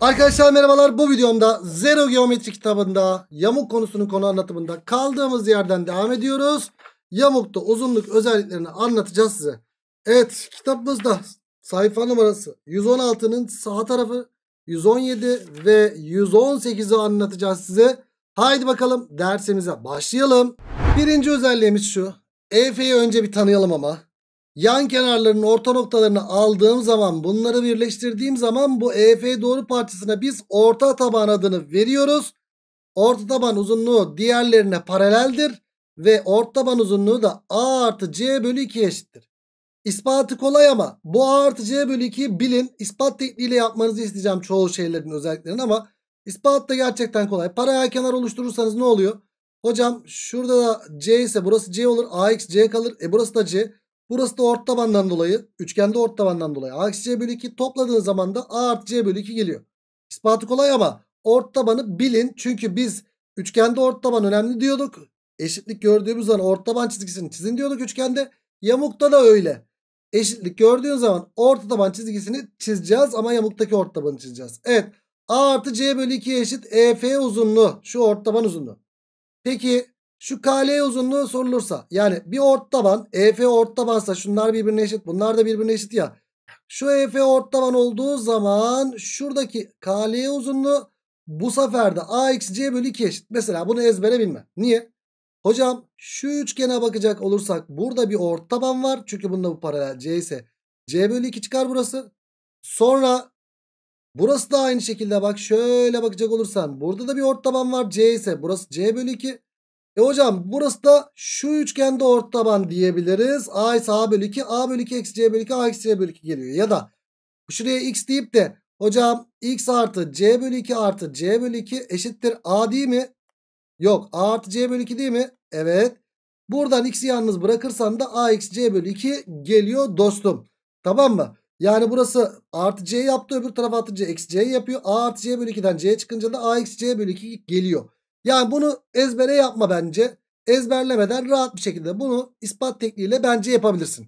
Arkadaşlar merhabalar bu videomda Zero Geometri kitabında yamuk konusunun konu anlatımında kaldığımız yerden devam ediyoruz. Yamukta uzunluk özelliklerini anlatacağız size. Evet kitabımızda sayfa numarası 116'nın sağ tarafı 117 ve 118'i anlatacağız size. Haydi bakalım dersimize başlayalım. Birinci özelliğimiz şu. EF'yi önce bir tanıyalım ama. Yan kenarlarının orta noktalarını aldığım zaman bunları birleştirdiğim zaman bu EF doğru parçasına biz orta taban adını veriyoruz. Orta taban uzunluğu diğerlerine paraleldir ve orta taban uzunluğu da A artı C bölü 2 eşittir. İspatı kolay ama bu A artı C bölü 2'yi bilin. Ispat tekniğiyle yapmanızı isteyeceğim çoğu şeylerin özelliklerini ama ispat da gerçekten kolay. Paralel kenar oluşturursanız ne oluyor? Hocam şurada da C ise burası C olur. AX C kalır. E burası da C. Burası da ort tabandan dolayı. Üçgende ort tabandan dolayı. A eksi C bölü 2 topladığın zaman da A artı C bölü 2 geliyor. İspatı kolay ama ort tabanı bilin. Çünkü biz üçgende ort taban önemli diyorduk. Eşitlik gördüğümüz zaman ort taban çizgisini çizin diyorduk üçgende. Yamukta da öyle. Eşitlik gördüğün zaman ort taban çizgisini çizeceğiz ama yamuktaki ort tabanı çizeceğiz. Evet. A artı C bölü 2 eşit EF uzunluğu. Şu ort taban uzunluğu. Peki şu KL uzunluğu sorulursa yani bir ort taban EF ort tabansa şunlar birbirine eşit bunlar da birbirine eşit ya. Şu EF ort taban olduğu zaman şuradaki KL uzunluğu bu sefer de AXC bölü 2 eşit. Mesela bunu ezbere bilme. Niye? Hocam şu üçgene bakacak olursak burada bir ort taban var. Çünkü bunda bu paralel C ise C bölü 2 çıkar burası. Sonra burası da aynı şekilde bak şöyle bakacak olursan burada da bir ort taban var C ise burası C bölü 2. E hocam burası da şu üçgende orta taban diyebiliriz. A ise A bölü 2. A bölü 2 eksi C bölü 2 A eksi C bölü 2 geliyor. Ya da şuraya X deyip de hocam X artı C bölü 2 artı C bölü 2 eşittir A değil mi? Yok. A artı C bölü 2 değil mi? Evet. Buradan X'i yalnız bırakırsan da A eksi C bölü 2 geliyor dostum. Tamam mı? Yani burası artı C yaptı öbür taraf artı C eksi C yapıyor. A artı C bölü 2'den C çıkınca da A eksi C bölü 2 geliyor. Yani bunu ezbere yapma bence. Ezberlemeden rahat bir şekilde bunu ispat tekniğiyle bence yapabilirsin.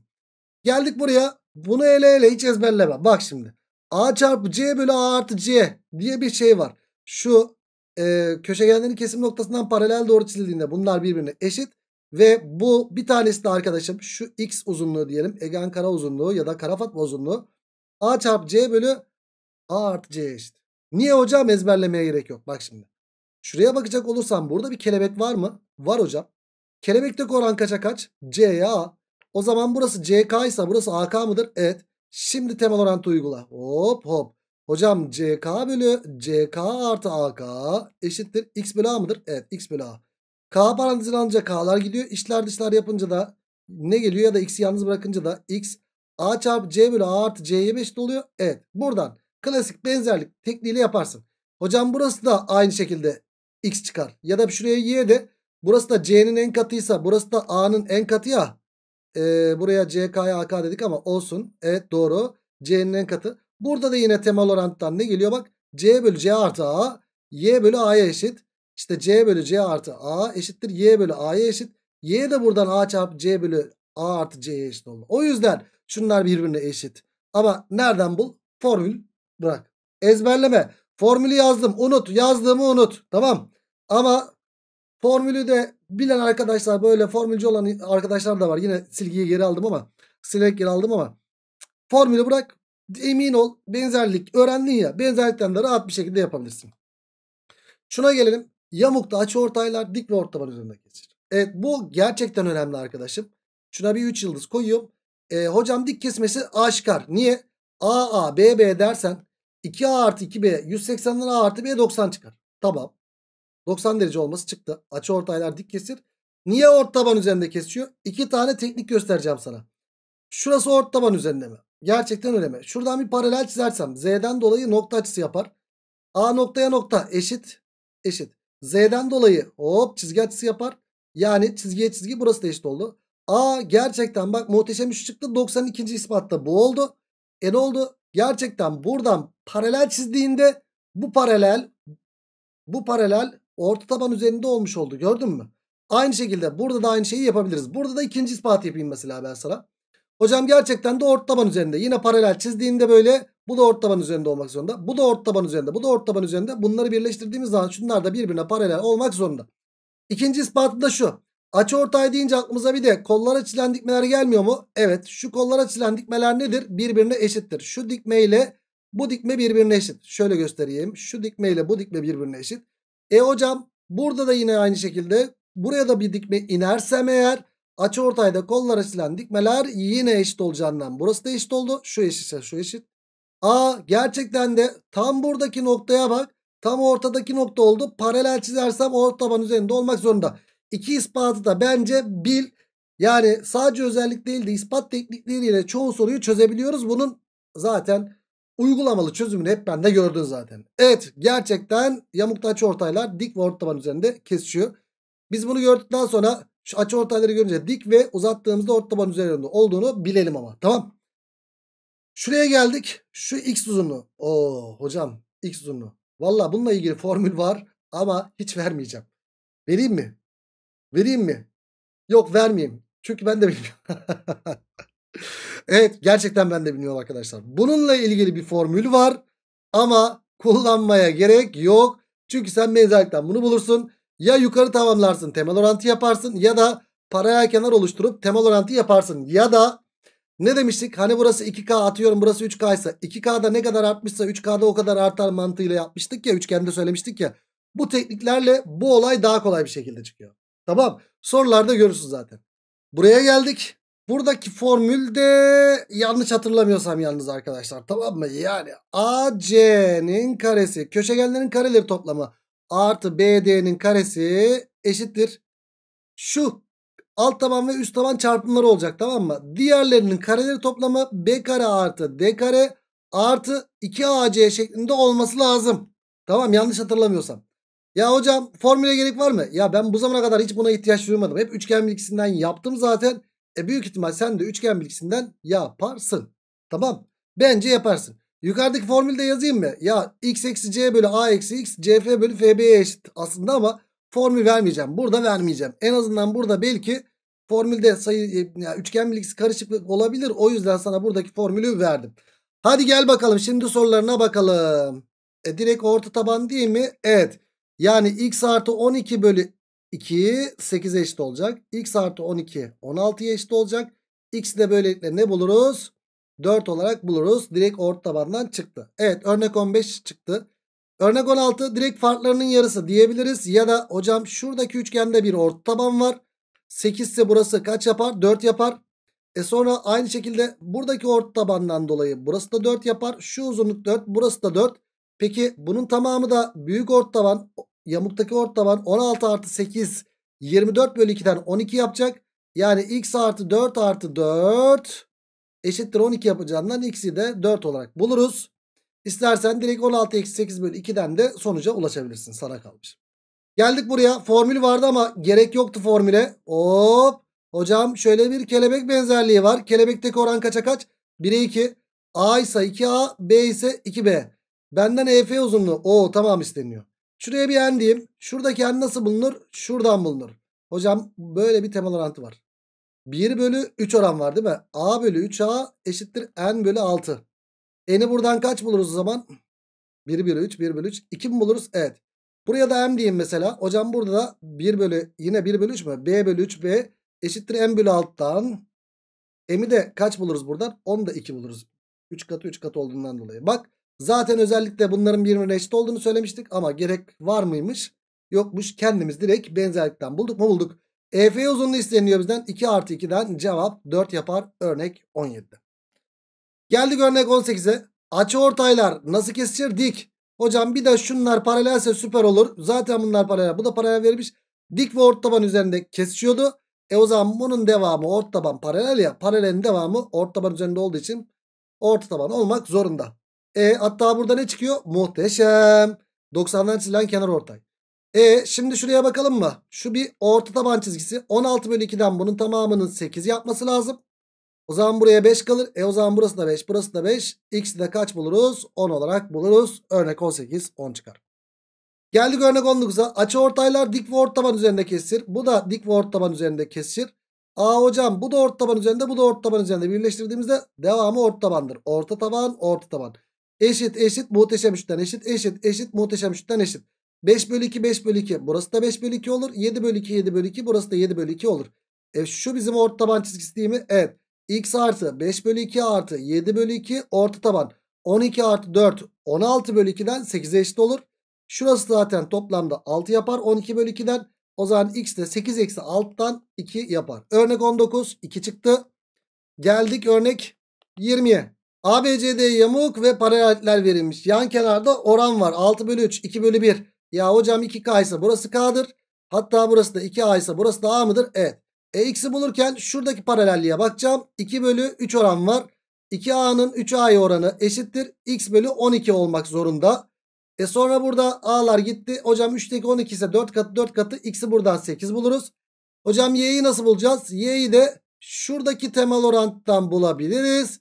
Geldik buraya. Bunu ele ele hiç ezberleme. Bak şimdi. A çarpı C bölü A artı C diye bir şey var. Şu e, köşegenlerin kesim noktasından paralel doğru çizildiğinde bunlar birbirine eşit. Ve bu bir tanesi de arkadaşım şu x uzunluğu diyelim. Egen kara uzunluğu ya da kara fatma uzunluğu. A çarpı C bölü A artı C eşit. Niye hocam ezberlemeye gerek yok? Bak şimdi. Şuraya bakacak olursam burada bir kelebek var mı? Var hocam. Kelebekteki oran kaça kaç? C'ye A. O zaman burası CK ise burası AK mıdır? Evet. Şimdi temel orantı uygula. Hop hop. Hocam CK bölü CK artı AK eşittir. X bölü A mıdır? Evet X bölü A. K parantezine alınca K'lar gidiyor. İçler dışlar yapınca da ne geliyor ya da X'i yalnız bırakınca da X A çarpı C bölü A artı C'ye 5 oluyor. Evet buradan klasik benzerlik tekniğiyle yaparsın. Hocam burası da aynı şekilde x çıkar. Ya da şuraya y de burası da c'nin en katıysa burası da a'nın en katı ya. E, buraya ck'ya ak dedik ama olsun. Evet doğru. c'nin en katı. Burada da yine temel orantıdan ne geliyor bak. c bölü c artı a y bölü a'ya eşit. İşte c bölü c artı a eşittir. y bölü a'ya eşit. y de buradan a çarpı c bölü a artı c'ye eşit oldu. O yüzden şunlar birbirine eşit. Ama nereden bul? Formül bırak. Ezberleme. Formülü yazdım. Unut. Yazdığımı unut. Tamam. Ama formülü de bilen arkadaşlar böyle formülcü olan arkadaşlar da var. Yine silgiyi geri aldım ama silerek geri aldım ama formülü bırak. Emin ol benzerlik öğrendin ya benzerlikten de rahat bir şekilde yapabilirsin. Şuna gelelim. Yamukta açı ortaylar dik ve ortaban üzerinde kesir. Evet bu gerçekten önemli arkadaşım. Şuna bir 3 yıldız koyuyorum. E, hocam dik kesmesi aşikar. Niye? A A B B dersen 2A artı 2B 180'den A artı B 90 çıkar. Tamam. 90 derece olması çıktı. Açı ortaylar dik kesir. Niye ort taban üzerinde kesiyor? İki tane teknik göstereceğim sana. Şurası ort taban üzerinde mi? Gerçekten öyle mi? Şuradan bir paralel çizersem Z'den dolayı nokta açısı yapar. A noktaya nokta eşit. Eşit. Z'den dolayı hop çizgi açısı yapar. Yani çizgiye çizgi burası da eşit oldu. A gerçekten bak muhteşem iş çıktı. 92. ispatta bu oldu. E ne oldu? Gerçekten buradan paralel çizdiğinde bu paralel bu paralel orta taban üzerinde olmuş oldu. Gördün mü? Aynı şekilde burada da aynı şeyi yapabiliriz. Burada da ikinci ispatı yapayım mesela ben sana. Hocam gerçekten de orta taban üzerinde. Yine paralel çizdiğinde böyle bu da orta taban üzerinde olmak zorunda. Bu da orta taban üzerinde. Bu da orta taban üzerinde. Bunları birleştirdiğimiz zaman şunlar da birbirine paralel olmak zorunda. İkinci ispatı da şu. Açı ortay deyince aklımıza bir de kollara çilen dikmeler gelmiyor mu? Evet şu kollara çilen dikmeler nedir? Birbirine eşittir. Şu dikme ile bu dikme birbirine eşit. Şöyle göstereyim. Şu dikme ile bu dikme birbirine eşit. E hocam burada da yine aynı şekilde buraya da bir dikme inersem eğer açı ortayda kollar açılan dikmeler yine eşit olacağından burası da eşit oldu. Şu eşitse şu eşit. Aa gerçekten de tam buradaki noktaya bak. Tam ortadaki nokta oldu. Paralel çizersem orta taban üzerinde olmak zorunda. İki ispatı da bence bil. Yani sadece özellik değil de ispat teknikleriyle çoğu soruyu çözebiliyoruz. Bunun zaten uygulamalı çözümünü hep bende gördün zaten. Evet gerçekten yamukta açı ortaylar dik ve taban üzerinde kesişiyor. Biz bunu gördükten sonra şu açı ortayları görünce dik ve uzattığımızda taban üzerinde olduğunu bilelim ama tamam. Şuraya geldik. Şu x uzunluğu. Oo hocam x uzunluğu. Valla bununla ilgili formül var ama hiç vermeyeceğim. Vereyim mi? Vereyim mi? Yok vermeyeyim. Çünkü ben de bilmiyorum. Evet gerçekten ben de bilmiyorum arkadaşlar. Bununla ilgili bir formül var ama kullanmaya gerek yok. Çünkü sen mezarlıktan bunu bulursun. Ya yukarı tamamlarsın temel orantı yaparsın ya da paraya kenar oluşturup temel orantı yaparsın. Ya da ne demiştik? Hani burası 2K atıyorum burası 3K ise 2K'da ne kadar artmışsa 3K'da o kadar artar mantığıyla yapmıştık ya. Üçgende söylemiştik ya. Bu tekniklerle bu olay daha kolay bir şekilde çıkıyor. Tamam. Sorularda görürsün zaten. Buraya geldik. Buradaki formül de yanlış hatırlamıyorsam yalnız arkadaşlar tamam mı? Yani AC'nin karesi köşegenlerin kareleri toplamı artı BD'nin karesi eşittir. Şu alt taban ve üst taban çarpımları olacak tamam mı? Diğerlerinin kareleri toplamı B kare artı D kare artı 2AC şeklinde olması lazım. Tamam yanlış hatırlamıyorsam. Ya hocam formüle gerek var mı? Ya ben bu zamana kadar hiç buna ihtiyaç duymadım. Hep üçgen bilgisinden yaptım zaten. E büyük ihtimal sen de üçgen bilgisinden yaparsın. Tamam. Bence yaparsın. Yukarıdaki formülde yazayım mı? Ya x eksi c bölü a eksi x cf bölü fb'ye eşit aslında ama formül vermeyeceğim. Burada vermeyeceğim. En azından burada belki formülde sayı e, yani üçgen bilgisi karışıklık olabilir. O yüzden sana buradaki formülü verdim. Hadi gel bakalım şimdi sorularına bakalım. E direkt orta taban değil mi? Evet. Yani x artı 12 bölü 2 8 eşit olacak. X artı 12 16 eşit olacak. X'i de böylelikle ne buluruz? 4 olarak buluruz. Direkt orta tabandan çıktı. Evet örnek 15 çıktı. Örnek 16 direkt farklarının yarısı diyebiliriz. Ya da hocam şuradaki üçgende bir orta taban var. 8 ise burası kaç yapar? 4 yapar. E sonra aynı şekilde buradaki orta tabandan dolayı burası da 4 yapar. Şu uzunluk 4 burası da 4. Peki bunun tamamı da büyük orta taban Yamuktaki ort taban 16 artı 8 24 bölü 2'den 12 yapacak. Yani x artı 4 artı 4 eşittir 12 yapacağından x'i de 4 olarak buluruz. İstersen direkt 16 eksi 8 bölü 2'den de sonuca ulaşabilirsin. Sana kalmış. Geldik buraya. Formül vardı ama gerek yoktu formüle. Hop. Hocam şöyle bir kelebek benzerliği var. Kelebekteki oran kaça kaç? 1'e 2. A ise 2A, B ise 2B. Benden EF uzunluğu. O tamam isteniyor. Şuraya bir n diyeyim. Şuradaki n nasıl bulunur? Şuradan bulunur. Hocam böyle bir temel orantı var. 1 bölü 3 oran var değil mi? A bölü 3A eşittir n bölü 6. N'i buradan kaç buluruz o zaman? 1 bölü 3, 1 bölü 3. 2 mi buluruz? Evet. Buraya da m diyeyim mesela. Hocam burada da 1 bölü yine 1 bölü 3 mü? B bölü 3 B eşittir n bölü 6'dan. M'i de kaç buluruz buradan? Onu da 2 buluruz. 3 katı 3 katı olduğundan dolayı. Bak Zaten özellikle bunların birbirine eşit olduğunu söylemiştik ama gerek var mıymış? Yokmuş. Kendimiz direkt benzerlikten bulduk mu bulduk. EF e uzunluğu isteniyor bizden. 2 artı 2'den cevap 4 yapar. Örnek 17'de. Geldik örnek 18'e. Açı ortaylar nasıl kesişir? Dik. Hocam bir de şunlar paralelse süper olur. Zaten bunlar paralel. Bu da paralel vermiş. Dik ve ort taban üzerinde kesişiyordu. E o zaman bunun devamı ort taban paralel ya. Paralelin devamı ort taban üzerinde olduğu için orta taban olmak zorunda. E hatta burada ne çıkıyor? Muhteşem. 90'dan çizilen kenar ortay. E şimdi şuraya bakalım mı? Şu bir orta taban çizgisi. 16 bölü 2'den bunun tamamının 8 yapması lazım. O zaman buraya 5 kalır. E o zaman burası da 5 burası da 5. X'i de kaç buluruz? 10 olarak buluruz. Örnek 18 10 çıkar. Geldik örnek 19'a. Açı ortaylar dik ve ort taban üzerinde kesir. Bu da dik ve ort taban üzerinde kesir. Aa hocam bu da orta taban üzerinde bu da orta taban üzerinde birleştirdiğimizde devamı orta tabandır. Orta taban orta taban. Eşit eşit muhteşem üçten eşit eşit eşit muhteşem üçten eşit. 5 bölü 2 5 bölü 2 burası da 5 bölü 2 olur. 7 bölü 2 7 bölü 2 burası da 7 bölü 2 olur. E şu bizim orta taban çizgisi değil mi? Evet. X artı 5 bölü 2 artı 7 bölü 2 orta taban. 12 artı 4 16 bölü 2'den 8'e eşit olur. Şurası zaten toplamda 6 yapar 12 bölü 2'den. O zaman x de 8 eksi 6'dan 2 yapar. Örnek 19 2 çıktı. Geldik örnek 20'ye. ABCD yamuk ve paraleller verilmiş. Yan kenarda oran var. 6 bölü 3, 2 bölü 1. Ya hocam 2K ise burası K'dır. Hatta burası da 2A ise burası da A mıdır? Evet. E x'i bulurken şuradaki paralelliğe bakacağım. 2 bölü 3 oran var. 2A'nın 3A'ya oranı eşittir. X bölü 12 olmak zorunda. E sonra burada A'lar gitti. Hocam 3'teki 12 ise 4 katı 4 katı. X'i buradan 8 buluruz. Hocam Y'yi nasıl bulacağız? Y'yi de şuradaki temel orantıdan bulabiliriz.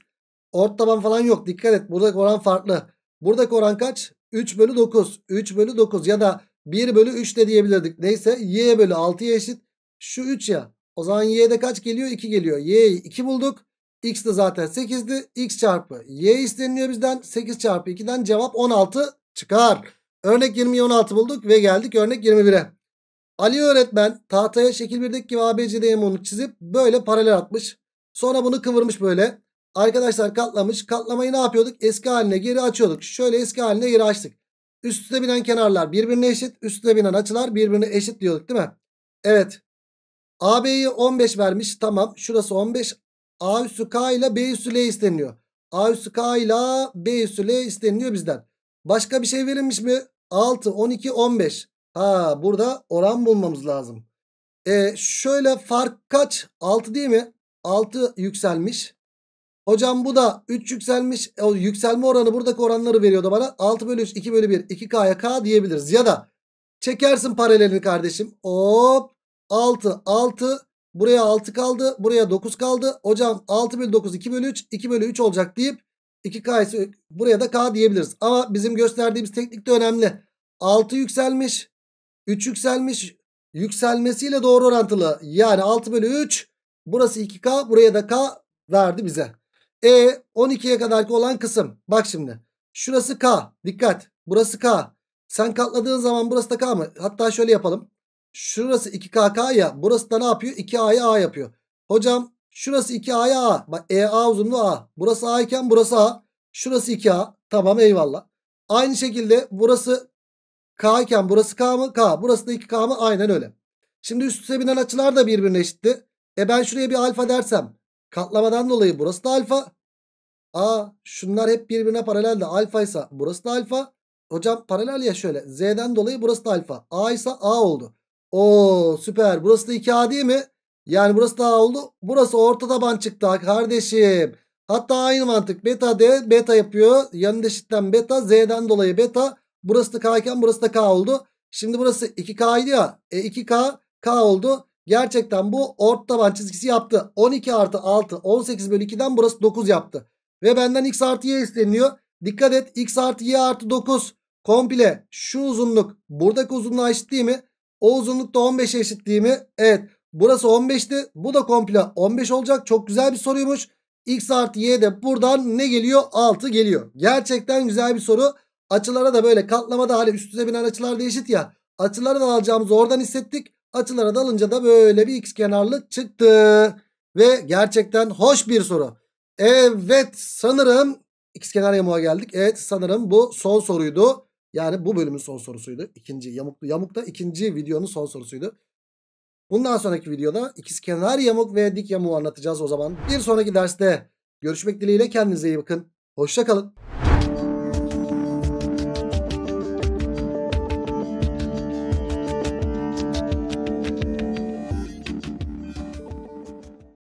Ort taban falan yok. Dikkat et. Buradaki oran farklı. Buradaki oran kaç? 3 bölü 9. 3 bölü 9 ya da 1 bölü 3 de diyebilirdik. Neyse y bölü 6'ya eşit. Şu 3 ya. O zaman y'de kaç geliyor? 2 geliyor. y'yi 2 bulduk. x de zaten 8'di. x çarpı y isteniliyor bizden. 8 çarpı 2'den cevap 16 çıkar. Örnek 20'ye 16 bulduk ve geldik örnek 21'e. Ali öğretmen tahtaya şekil 1'deki gibi ABCD yemoğunu çizip böyle paralel atmış. Sonra bunu kıvırmış böyle. Arkadaşlar katlamış. Katlamayı ne yapıyorduk? Eski haline geri açıyorduk. Şöyle eski haline geri açtık. Üstüne binen kenarlar birbirine eşit. Üstüne binen açılar birbirine eşit diyorduk değil mi? Evet. AB'yi 15 vermiş. Tamam. Şurası 15. A üstü K ile B üstü L isteniyor. A üstü K ile B üstü L isteniyor bizden. Başka bir şey verilmiş mi? 6, 12, 15. Ha burada oran bulmamız lazım. E, şöyle fark kaç? 6 değil mi? 6 yükselmiş. Hocam bu da 3 yükselmiş. E, o yükselme oranı buradaki oranları veriyordu bana. 6 bölü 3, 2 bölü 1, 2K'ya K diyebiliriz. Ya da çekersin paralelini kardeşim. Hop 6, 6. Buraya 6 kaldı. Buraya 9 kaldı. Hocam 6 bölü 9, 2 bölü 3, 2 bölü 3 olacak deyip 2K buraya da K diyebiliriz. Ama bizim gösterdiğimiz teknik de önemli. 6 yükselmiş. 3 yükselmiş. Yükselmesiyle doğru orantılı. Yani 6 bölü 3. Burası 2K. Buraya da K verdi bize. E 12'ye kadarki olan kısım. Bak şimdi. Şurası K. Dikkat. Burası K. Sen katladığın zaman burası da K mı? Hatta şöyle yapalım. Şurası 2KK ya. Burası da ne yapıyor? 2A'ya A yapıyor. Hocam şurası 2A'ya A. Bak E A uzunluğu A. Burası A iken burası A. Şurası 2A. Tamam eyvallah. Aynı şekilde burası K iken burası K mı? K. Burası da 2K mı? Aynen öyle. Şimdi üst üste binen açılar da birbirine eşitti. E ben şuraya bir alfa dersem Katlamadan dolayı burası da alfa. A şunlar hep birbirine paralel de alfa ise burası da alfa. Hocam paralel ya şöyle. Z'den dolayı burası da alfa. A ise A oldu. O süper. Burası da 2A değil mi? Yani burası da A oldu. Burası orta taban çıktı kardeşim. Hatta aynı mantık. Beta D beta yapıyor. Yanında eşitten beta. Z'den dolayı beta. Burası da K iken burası da K oldu. Şimdi burası 2K idi ya. E 2K K oldu. Gerçekten bu ort taban çizgisi yaptı. 12 artı 6 18 bölü 2'den burası 9 yaptı. Ve benden x artı y isteniyor. Dikkat et x artı y artı 9 komple şu uzunluk buradaki uzunluğa eşit değil mi? O uzunluk da 15'e eşit değil mi? Evet burası 15'ti bu da komple 15 olacak. Çok güzel bir soruymuş. x artı y de buradan ne geliyor? 6 geliyor. Gerçekten güzel bir soru. Açılara da böyle katlamada hani üstüne binen açılar da eşit ya. Açıları da alacağımızı oradan hissettik. Açılara dalınca da böyle bir x kenarlı çıktı. Ve gerçekten hoş bir soru. Evet sanırım x kenar yamuğa geldik. Evet sanırım bu son soruydu. Yani bu bölümün son sorusuydu. İkinci yamuklu yamuk da ikinci videonun son sorusuydu. Bundan sonraki videoda ikiz kenar yamuk ve dik yamuğu anlatacağız o zaman. Bir sonraki derste görüşmek dileğiyle kendinize iyi bakın. hoşçakalın. kalın.